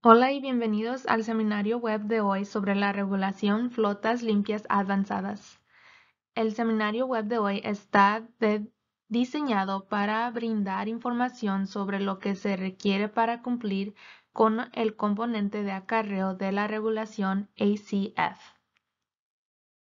Hola y bienvenidos al seminario web de hoy sobre la regulación flotas limpias avanzadas. El seminario web de hoy está diseñado para brindar información sobre lo que se requiere para cumplir con el componente de acarreo de la regulación ACF.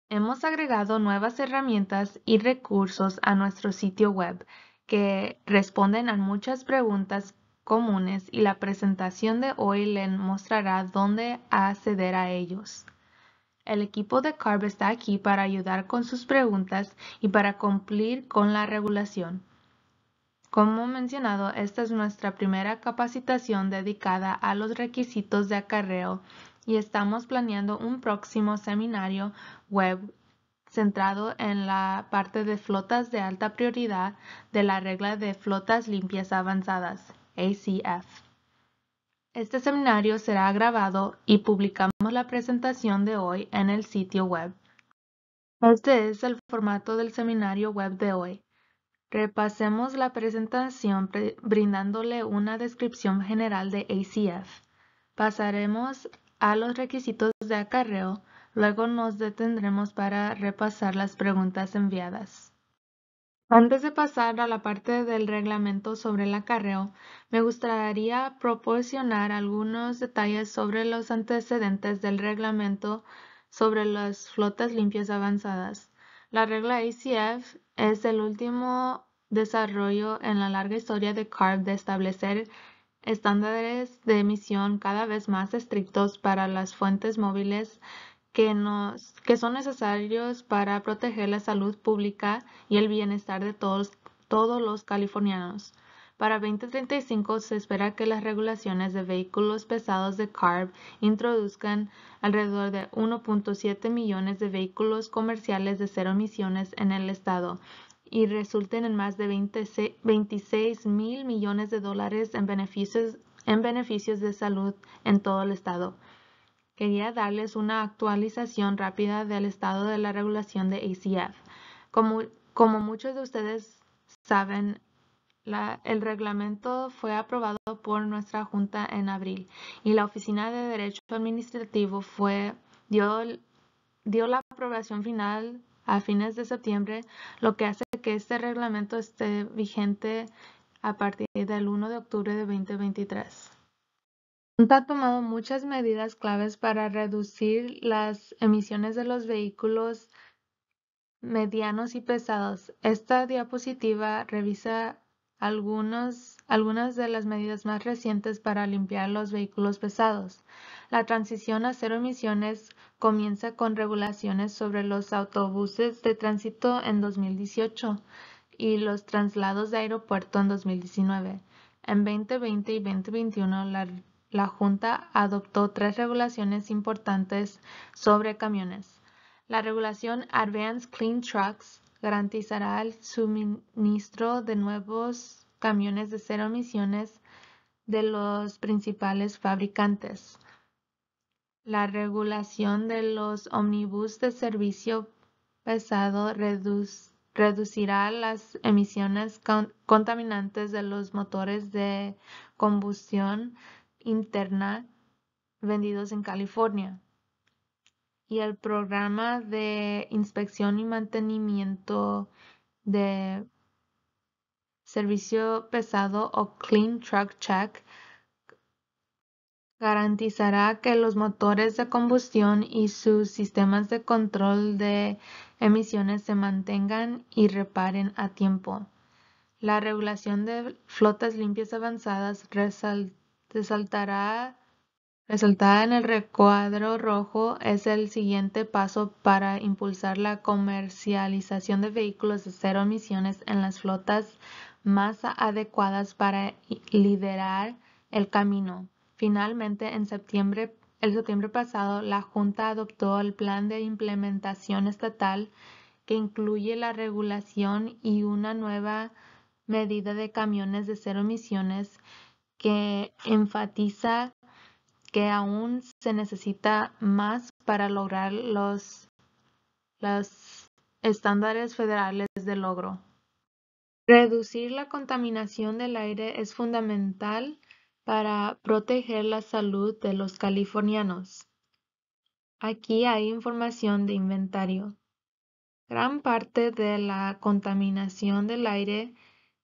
Hemos agregado nuevas herramientas y recursos a nuestro sitio web que responden a muchas preguntas comunes y la presentación de hoy les mostrará dónde acceder a ellos. El equipo de CARB está aquí para ayudar con sus preguntas y para cumplir con la regulación. Como mencionado, esta es nuestra primera capacitación dedicada a los requisitos de acarreo y estamos planeando un próximo seminario web centrado en la parte de flotas de alta prioridad de la regla de flotas limpias avanzadas. ACF. Este seminario será grabado y publicamos la presentación de hoy en el sitio web. Este es el formato del seminario web de hoy. Repasemos la presentación brindándole una descripción general de ACF. Pasaremos a los requisitos de acarreo, luego nos detendremos para repasar las preguntas enviadas. Antes de pasar a la parte del reglamento sobre el acarreo, me gustaría proporcionar algunos detalles sobre los antecedentes del reglamento sobre las flotas limpias avanzadas. La regla ICF es el último desarrollo en la larga historia de CARB de establecer estándares de emisión cada vez más estrictos para las fuentes móviles que, son necesarios para proteger la salud pública y el bienestar de todos, los californianos. Para 2035 se espera que las regulaciones de vehículos pesados de CARB introduzcan alrededor de 1.7 millones de vehículos comerciales de cero emisiones en el estado y resulten en más de 26, mil millones de dólares en beneficios, en beneficios de salud en todo el estado quería darles una actualización rápida del estado de la regulación de ACF. Como, muchos de ustedes saben, el reglamento fue aprobado por nuestra Junta en abril y la Oficina de Derecho Administrativo dio, dio la aprobación final a fines de septiembre, lo que hace que este reglamento esté vigente a partir del 1 de octubre de 2023 ha tomado muchas medidas claves para reducir las emisiones de los vehículos medianos y pesados. Esta diapositiva revisa algunas de las medidas más recientes para limpiar los vehículos pesados. La transición a cero emisiones comienza con regulaciones sobre los autobuses de tránsito en 2018 y los traslados de aeropuerto en 2019. En 2020 y 2021, la la Junta adoptó tres regulaciones importantes sobre camiones. La regulación Advanced Clean Trucks garantizará el suministro de nuevos camiones de cero emisiones de los principales fabricantes. La regulación de los ómnibus de servicio pesado reducirá las emisiones contaminantes de los motores de combustión interna vendidos en California y el programa de inspección y mantenimiento de servicio pesado o Clean Truck Check garantizará que los motores de combustión y sus sistemas de control de emisiones se mantengan y reparen a tiempo. La regulación de flotas limpias avanzadas resalta resaltada en el recuadro rojo es el siguiente paso para impulsar la comercialización de vehículos de cero emisiones en las flotas más adecuadas para liderar el camino. Finalmente, en septiembre el septiembre pasado, la Junta adoptó el Plan de Implementación Estatal que incluye la regulación y una nueva medida de camiones de cero emisiones que enfatiza que aún se necesita más para lograr los, estándares federales de logro. Reducir la contaminación del aire es fundamental para proteger la salud de los californianos. Aquí hay información de inventario. Gran parte de la contaminación del aire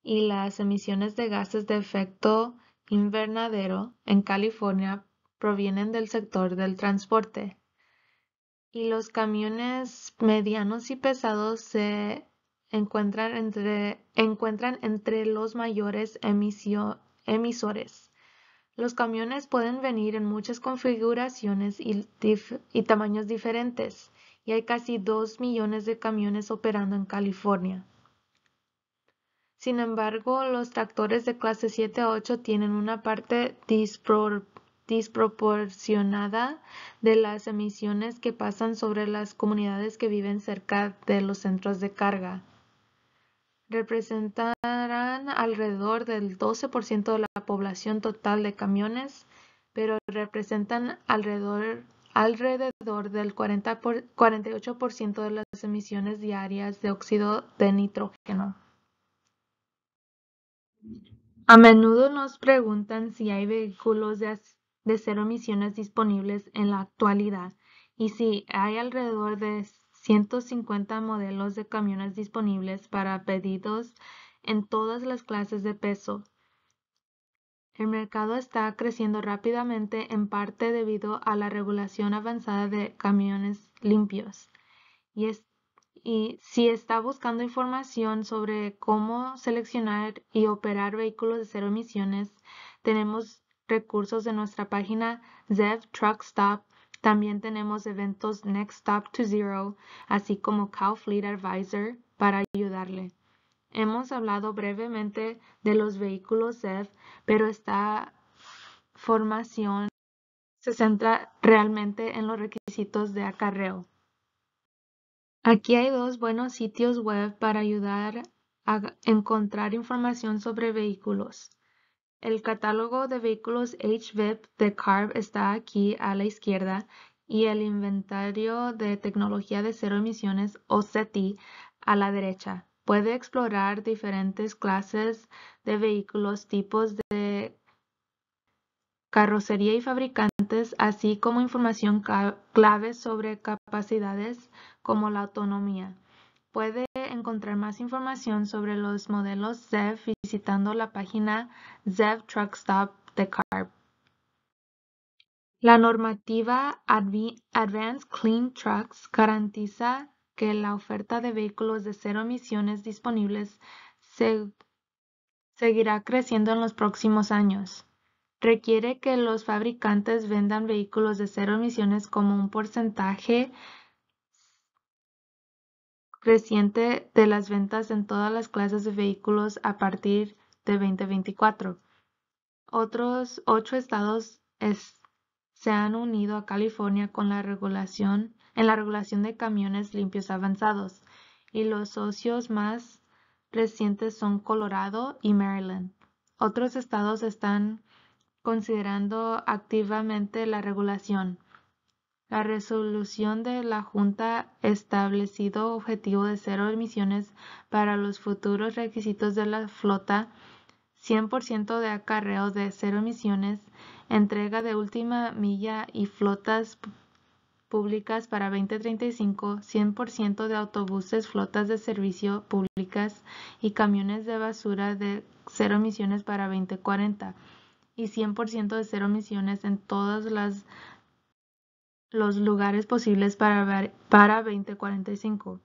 y las emisiones de gases de efecto invernadero en California provienen del sector del transporte y los camiones medianos y pesados se encuentran entre, los mayores emisores. Los camiones pueden venir en muchas configuraciones y, y tamaños diferentes, y hay casi 2 millones de camiones operando en California. Sin embargo, los tractores de clase 7 a 8 tienen una parte disproporcionada de las emisiones que pasan sobre las comunidades que viven cerca de los centros de carga. Representarán alrededor del 12% de la población total de camiones, pero representan alrededor, del 48% de las emisiones diarias de óxido de nitrógeno. A menudo nos preguntan si hay vehículos de, cero emisiones disponibles en la actualidad y si hay alrededor de 150 modelos de camiones disponibles para pedidos en todas las clases de peso. El mercado está creciendo rápidamente en parte debido a la regulación avanzada de camiones limpios y es y si está buscando información sobre cómo seleccionar y operar vehículos de cero emisiones, tenemos recursos de nuestra página ZEV Truck Stop. También tenemos eventos Next Stop to Zero, así como Cow Fleet Advisor para ayudarle. Hemos hablado brevemente de los vehículos ZEV, pero esta formación se centra realmente en los requisitos de acarreo. Aquí hay dos buenos sitios web para ayudar a encontrar información sobre vehículos. El catálogo de vehículos HVIP de CARB está aquí a la izquierda y el inventario de tecnología de cero emisiones o CETI a la derecha. Puede explorar diferentes clases de vehículos, tipos de carrocería y fabricantes así como información clave sobre capacidades como la autonomía. Puede encontrar más información sobre los modelos ZEV visitando la página ZEV Truck Stop de CARB. La normativa Advanced Clean Trucks garantiza que la oferta de vehículos de cero emisiones disponibles seguirá creciendo en los próximos años requiere que los fabricantes vendan vehículos de cero emisiones como un porcentaje creciente de las ventas en todas las clases de vehículos a partir de 2024. Otros ocho estados se han unido a California con la regulación en la regulación de camiones limpios avanzados y los socios más recientes son Colorado y Maryland. Otros estados están considerando activamente la regulación. La resolución de la Junta establecido objetivo de cero emisiones para los futuros requisitos de la flota, 100% de acarreo de cero emisiones, entrega de última milla y flotas públicas para 2035, 100% de autobuses, flotas de servicio públicas y camiones de basura de cero emisiones para 2040 y 100% de cero emisiones en todos los lugares posibles para, para 2045.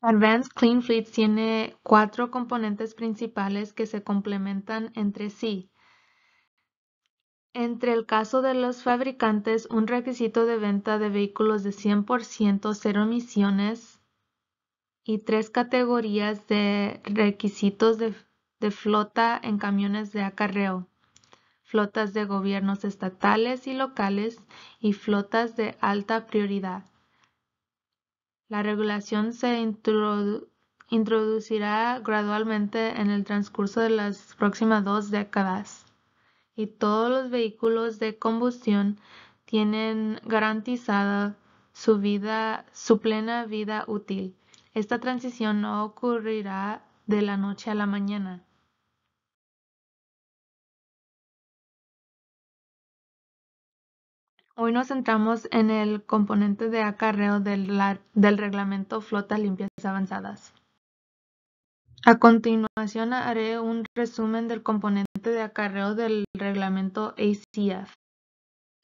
Advanced Clean Fleet tiene cuatro componentes principales que se complementan entre sí. Entre el caso de los fabricantes, un requisito de venta de vehículos de 100% cero emisiones y tres categorías de requisitos de de flota en camiones de acarreo, flotas de gobiernos estatales y locales y flotas de alta prioridad. La regulación se introducirá gradualmente en el transcurso de las próximas dos décadas y todos los vehículos de combustión tienen garantizada su vida, su plena vida útil. Esta transición no ocurrirá de la noche a la mañana. Hoy nos centramos en el componente de acarreo del, del reglamento Flotas Limpias Avanzadas. A continuación haré un resumen del componente de acarreo del reglamento ACF.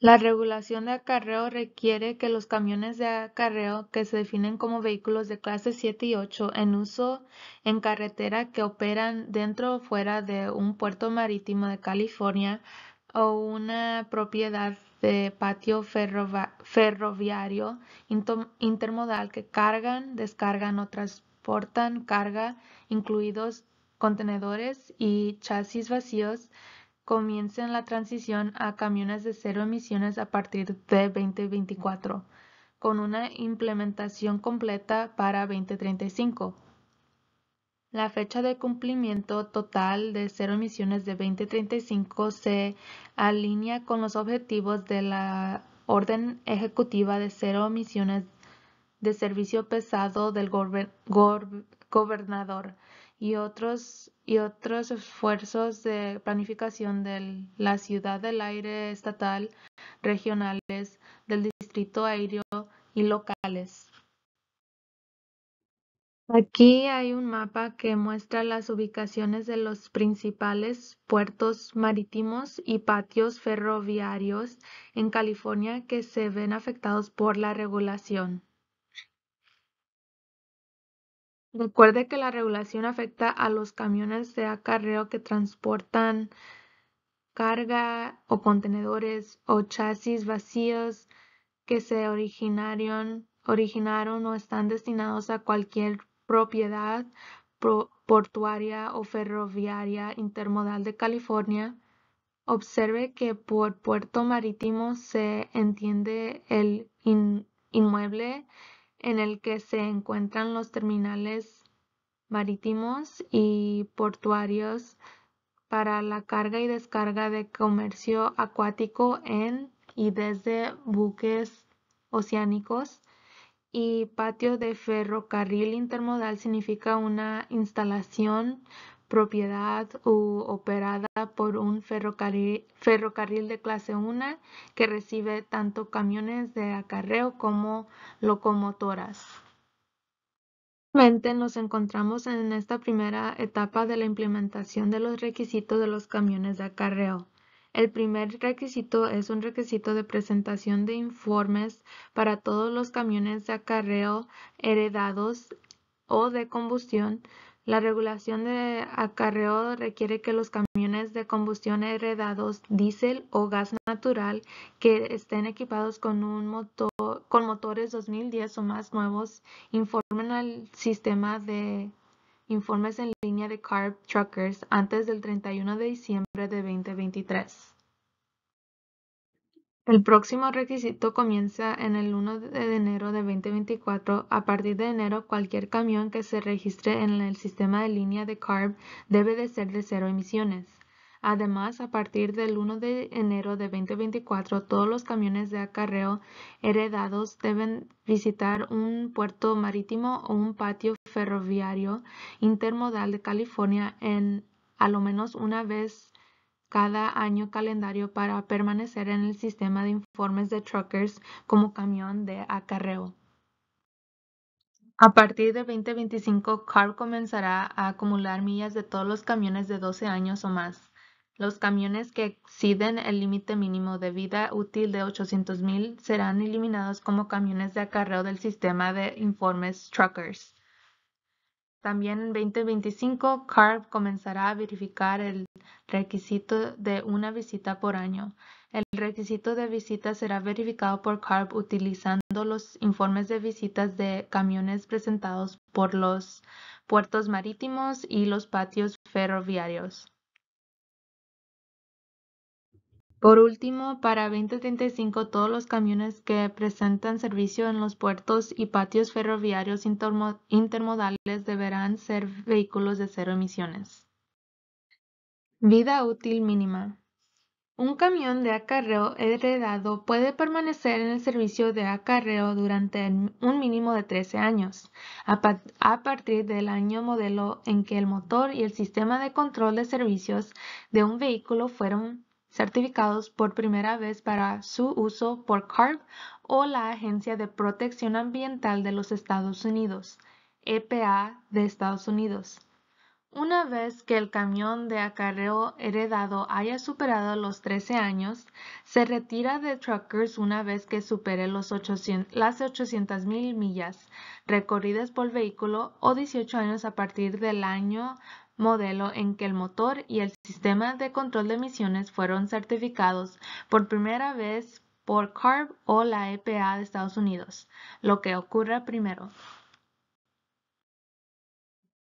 La regulación de acarreo requiere que los camiones de acarreo que se definen como vehículos de clase 7 y 8 en uso en carretera que operan dentro o fuera de un puerto marítimo de California o una propiedad de patio ferroviario intermodal que cargan, descargan o transportan carga, incluidos contenedores y chasis vacíos, comiencen la transición a camiones de cero emisiones a partir de 2024, con una implementación completa para 2035 la fecha de cumplimiento total de cero emisiones de 2035 se alinea con los objetivos de la Orden Ejecutiva de Cero Emisiones de Servicio Pesado del Gobernador y otros, y otros esfuerzos de planificación de la ciudad del aire estatal, regionales, del distrito aéreo y locales. Aquí hay un mapa que muestra las ubicaciones de los principales puertos marítimos y patios ferroviarios en California que se ven afectados por la regulación. Recuerde que la regulación afecta a los camiones de acarreo que transportan carga o contenedores o chasis vacíos que se originaron, originaron o están destinados a cualquier propiedad portuaria o ferroviaria intermodal de California, observe que por puerto marítimo se entiende el inmueble en el que se encuentran los terminales marítimos y portuarios para la carga y descarga de comercio acuático en y desde buques oceánicos y patio de ferrocarril intermodal significa una instalación propiedad u operada por un ferrocarril, de clase 1 que recibe tanto camiones de acarreo como locomotoras. Nos encontramos en esta primera etapa de la implementación de los requisitos de los camiones de acarreo. El primer requisito es un requisito de presentación de informes para todos los camiones de acarreo heredados o de combustión. La regulación de acarreo requiere que los camiones de combustión heredados diésel o gas natural que estén equipados con un motor con motores 2010 o más nuevos informen al sistema de informes en línea de Carb Truckers antes del 31 de diciembre de 2023. El próximo requisito comienza en el 1 de enero de 2024. A partir de enero, cualquier camión que se registre en el sistema de línea de CARB debe de ser de cero emisiones. Además, a partir del 1 de enero de 2024, todos los camiones de acarreo heredados deben visitar un puerto marítimo o un patio ferroviario intermodal de California en a lo menos una vez cada año calendario para permanecer en el sistema de informes de truckers como camión de acarreo. A partir de 2025, CARB comenzará a acumular millas de todos los camiones de 12 años o más. Los camiones que exceden el límite mínimo de vida útil de 800,000 serán eliminados como camiones de acarreo del sistema de informes Truckers. También en 2025, CARB comenzará a verificar el requisito de una visita por año. El requisito de visita será verificado por CARB utilizando los informes de visitas de camiones presentados por los puertos marítimos y los patios ferroviarios. Por último, para 2035 todos los camiones que presentan servicio en los puertos y patios ferroviarios intermodales deberán ser vehículos de cero emisiones. Vida útil mínima. Un camión de acarreo heredado puede permanecer en el servicio de acarreo durante un mínimo de 13 años, a, partir del año modelo en que el motor y el sistema de control de servicios de un vehículo fueron certificados por primera vez para su uso por CARB o la Agencia de Protección Ambiental de los Estados Unidos, EPA de Estados Unidos. Una vez que el camión de acarreo heredado haya superado los 13 años, se retira de truckers una vez que supere los 800, las 800,000 millas recorridas por vehículo o 18 años a partir del año modelo en que el motor y el sistema de control de emisiones fueron certificados por primera vez por CARB o la EPA de Estados Unidos, lo que ocurra primero.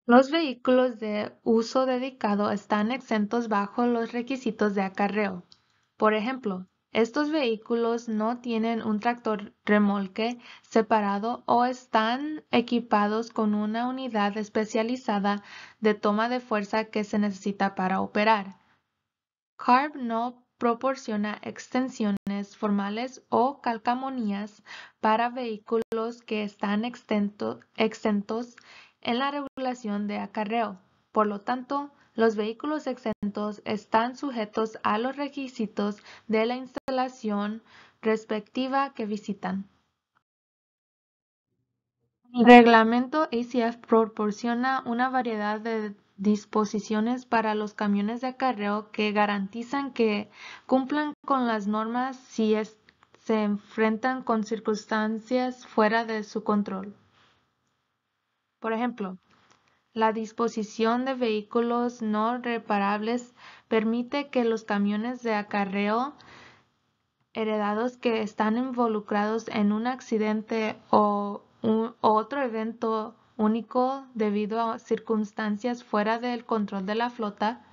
Los vehículos de uso dedicado están exentos bajo los requisitos de acarreo. Por ejemplo, estos vehículos no tienen un tractor remolque separado o están equipados con una unidad especializada de toma de fuerza que se necesita para operar. CARB no proporciona extensiones formales o calcamonías para vehículos que están exentos en la regulación de acarreo. Por lo tanto, los vehículos exentos están sujetos a los requisitos de la instalación respectiva que visitan. El reglamento ACF proporciona una variedad de disposiciones para los camiones de acarreo que garantizan que cumplan con las normas si se enfrentan con circunstancias fuera de su control. Por ejemplo, la disposición de vehículos no reparables permite que los camiones de acarreo heredados que están involucrados en un accidente o otro evento único debido a circunstancias fuera del control de la flota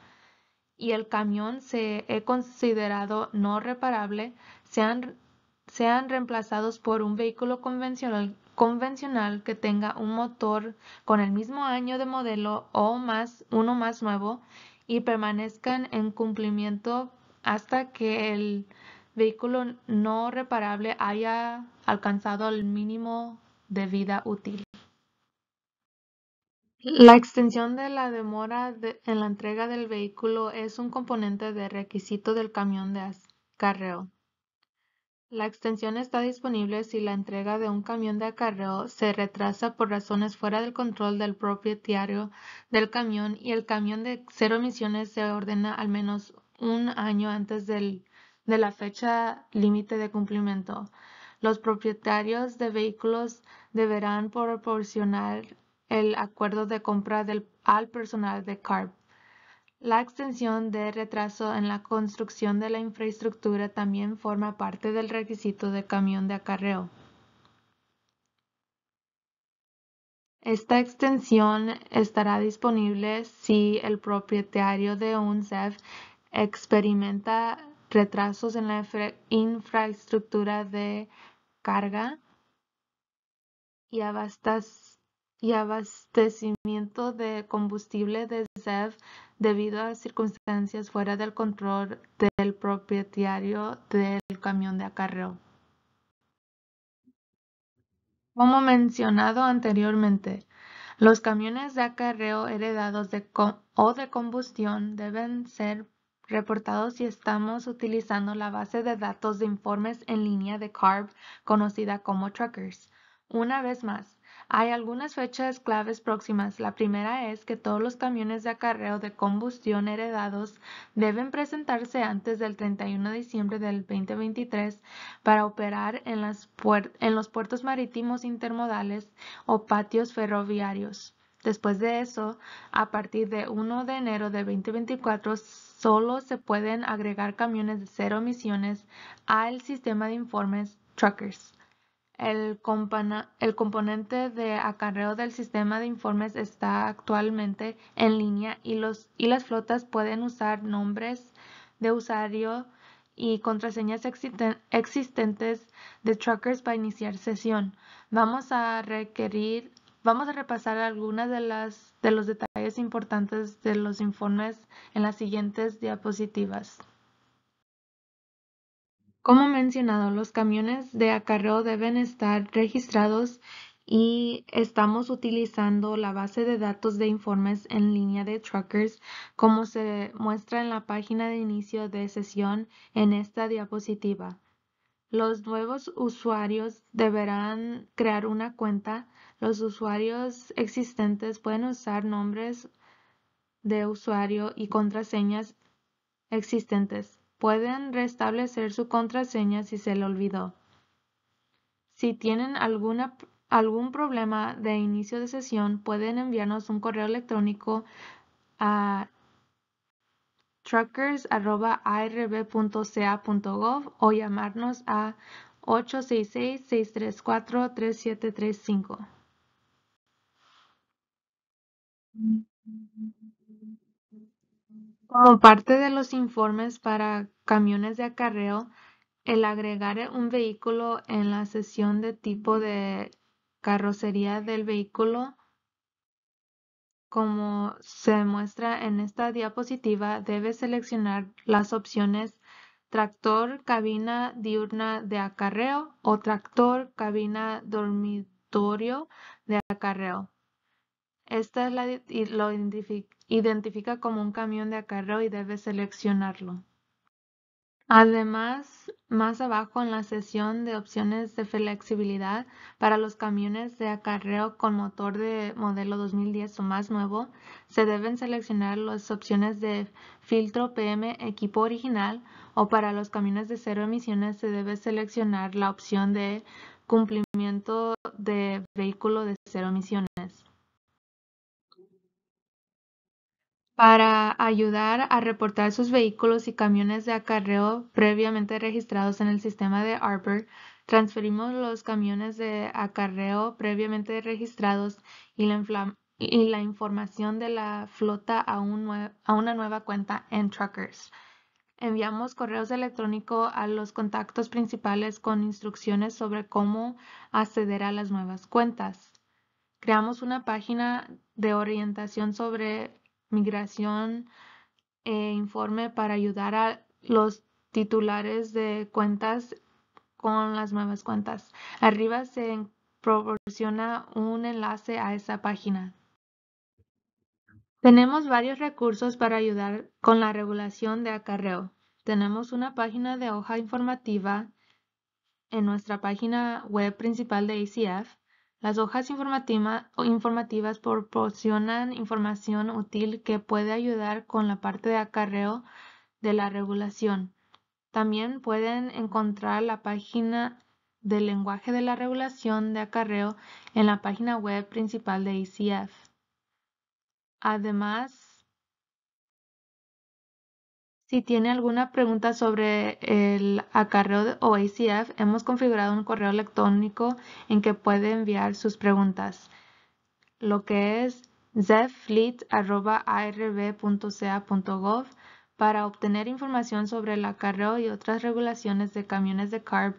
y el camión se he considerado no reparable sean reemplazados por un vehículo convencional, convencional que tenga un motor con el mismo año de modelo o más uno más nuevo y permanezcan en cumplimiento hasta que el vehículo no reparable haya alcanzado el mínimo de vida útil. La extensión de la demora en la entrega del vehículo es un componente de requisito del camión de carreo. La extensión está disponible si la entrega de un camión de acarreo se retrasa por razones fuera del control del propietario del camión y el camión de cero emisiones se ordena al menos un año antes de la fecha límite de cumplimiento. Los propietarios de vehículos deberán proporcionar el acuerdo de compra al personal de CARP. La extensión de retraso en la construcción de la infraestructura también forma parte del requisito de camión de acarreo. Esta extensión estará disponible si el propietario de un CEF experimenta retrasos en la infraestructura de carga y, abastecimiento de combustible de ZEV debido a circunstancias fuera del control del propietario del camión de acarreo. Como mencionado anteriormente, los camiones de acarreo heredados o de combustión deben ser reportados si estamos utilizando la base de datos de informes en línea de CARB conocida como Truckers. Una vez más, hay algunas fechas claves próximas. La primera es que todos los camiones de acarreo de combustión heredados deben presentarse antes del 31 de diciembre del 2023 para operar en, en los puertos marítimos intermodales o patios ferroviarios. Después de eso, a partir de 1 de enero de 2024, solo se pueden agregar camiones de cero emisiones al sistema de informes Truckers. El, componente de acarreo del sistema de informes está actualmente en línea y, las flotas pueden usar nombres de usuario y contraseñas existentes de trackers para iniciar sesión. Vamos a requerir, vamos a repasar algunas de las de los detalles importantes de los informes en las siguientes diapositivas. Como mencionado, los camiones de acarreo deben estar registrados y estamos utilizando la base de datos de informes en línea de truckers como se muestra en la página de inicio de sesión en esta diapositiva. Los nuevos usuarios deberán crear una cuenta. Los usuarios existentes pueden usar nombres de usuario y contraseñas existentes. Pueden restablecer su contraseña si se le olvidó. Si tienen algún problema de inicio de sesión, pueden enviarnos un correo electrónico a truckers.irb.ca.gov o llamarnos a 866-634-3735. Como parte de los informes para camiones de acarreo, el agregar un vehículo en la sesión de tipo de carrocería del vehículo, como se muestra en esta diapositiva, debe seleccionar las opciones tractor cabina diurna de acarreo o tractor cabina dormitorio de acarreo. Esta la, lo identifica como un camión de acarreo y debe seleccionarlo. Además, más abajo en la sesión de opciones de flexibilidad para los camiones de acarreo con motor de modelo 2010 o más nuevo, se deben seleccionar las opciones de filtro PM equipo original o para los camiones de cero emisiones se debe seleccionar la opción de cumplimiento de vehículo de cero emisiones. para ayudar a reportar sus vehículos y camiones de acarreo previamente registrados en el sistema de ARPER, transferimos los camiones de acarreo previamente registrados y la, información de la flota a, a una nueva cuenta en Truckers. Enviamos correos electrónicos a los contactos principales con instrucciones sobre cómo acceder a las nuevas cuentas. Creamos una página de orientación sobre migración e informe para ayudar a los titulares de cuentas con las nuevas cuentas. Arriba se proporciona un enlace a esa página. Tenemos varios recursos para ayudar con la regulación de acarreo. Tenemos una página de hoja informativa en nuestra página web principal de ACF. Las hojas informativas proporcionan información útil que puede ayudar con la parte de acarreo de la regulación. También pueden encontrar la página del lenguaje de la regulación de acarreo en la página web principal de ICF. Además, si tiene alguna pregunta sobre el acarreo o ACF, hemos configurado un correo electrónico en que puede enviar sus preguntas, lo que es zefleet.arb.ca.gov para obtener información sobre el acarreo y otras regulaciones de camiones de CARB,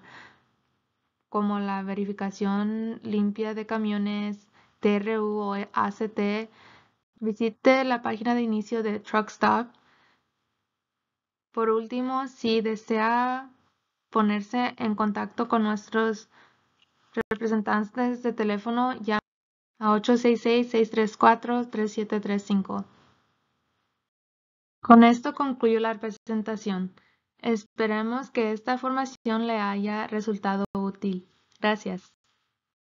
como la verificación limpia de camiones, TRU o ACT. Visite la página de inicio de TruckStop por último, si desea ponerse en contacto con nuestros representantes de teléfono, llame a 866-634-3735. Con esto concluyo la presentación. Esperemos que esta formación le haya resultado útil. Gracias.